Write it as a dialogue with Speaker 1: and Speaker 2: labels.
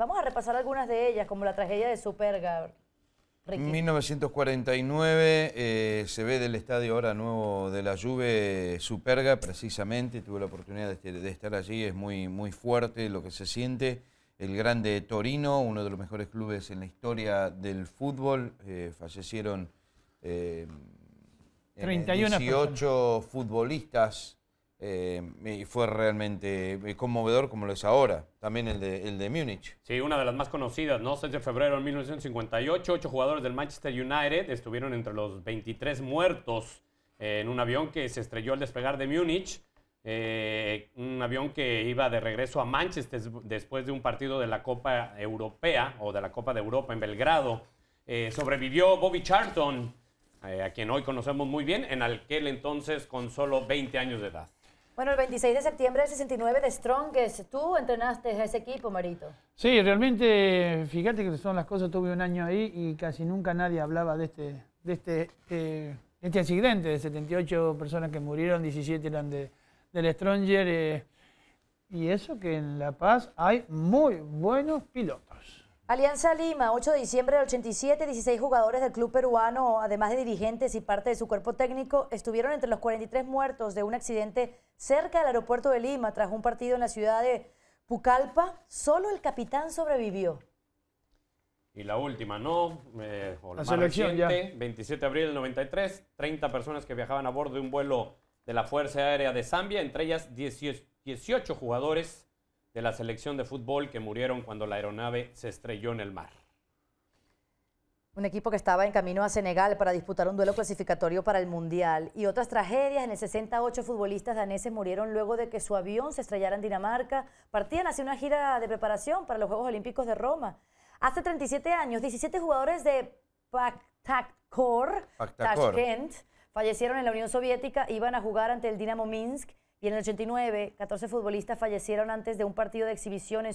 Speaker 1: Vamos a repasar algunas de ellas, como la tragedia de Superga. En
Speaker 2: 1949 eh, se ve del estadio ahora nuevo de la Juve Superga, precisamente, tuve la oportunidad este, de, estar allí, es muy, muy fuerte lo que se siente. El grande Torino, uno de los mejores clubes en la historia del fútbol, eh, fallecieron 31 eh, 18 futbolistas
Speaker 3: eh, y fue realmente eh, conmovedor como lo es ahora, también el de, el de Múnich. Sí, una de las más conocidas, ¿no? 6 de febrero de 1958, ocho jugadores del Manchester United estuvieron entre los 23 muertos eh, en un avión que se estrelló al despegar de Múnich, un avión que iba de regreso a Manchester después de un partido de la Copa Europea o de la Copa de Europa en Belgrado. sobrevivió Bobby Charlton, a quien hoy conocemos muy bien, en aquel entonces con solo 20 años de edad.
Speaker 1: Bueno, el 26 de septiembre del 69 de Strongest, tú entrenaste a ese equipo, Marito.
Speaker 4: Sí, realmente, fíjate que son las cosas, tuve un año ahí y casi nunca nadie hablaba de este, de este, eh, este accidente, de 78 personas que murieron, 17 eran de, del Stronger. Eh, y eso que en La Paz hay muy buenos pilotos.
Speaker 1: Alianza Lima, 8 de diciembre del 87, 16 jugadores del club peruano, además de dirigentes y parte de su cuerpo técnico, estuvieron entre los 43 muertos de un accidente cerca del aeropuerto de Lima tras un partido en la ciudad de Pucallpa. Solo el capitán sobrevivió.
Speaker 3: Y la última, ¿no? Eh, la, selección ya. 27 de abril del 93, 30 personas que viajaban a bordo de un vuelo de la Fuerza Aérea de Zambia, entre ellas 18 jugadores de la selección de fútbol que murieron cuando la aeronave se estrelló en el mar.
Speaker 1: Un equipo que estaba en camino a Senegal para disputar un duelo clasificatorio para el Mundial. Y otras tragedias. En el 68 futbolistas daneses murieron luego de que su avión se estrellara en Dinamarca. Partían hacia una gira de preparación para los Juegos Olímpicos de Roma. Hace 37 años, 17 jugadores de Paktakor, Tashkent, fallecieron en la Unión Soviética. Iban a jugar ante el Dinamo Minsk y en el 89, 14 futbolistas fallecieron antes de un partido de exhibiciones.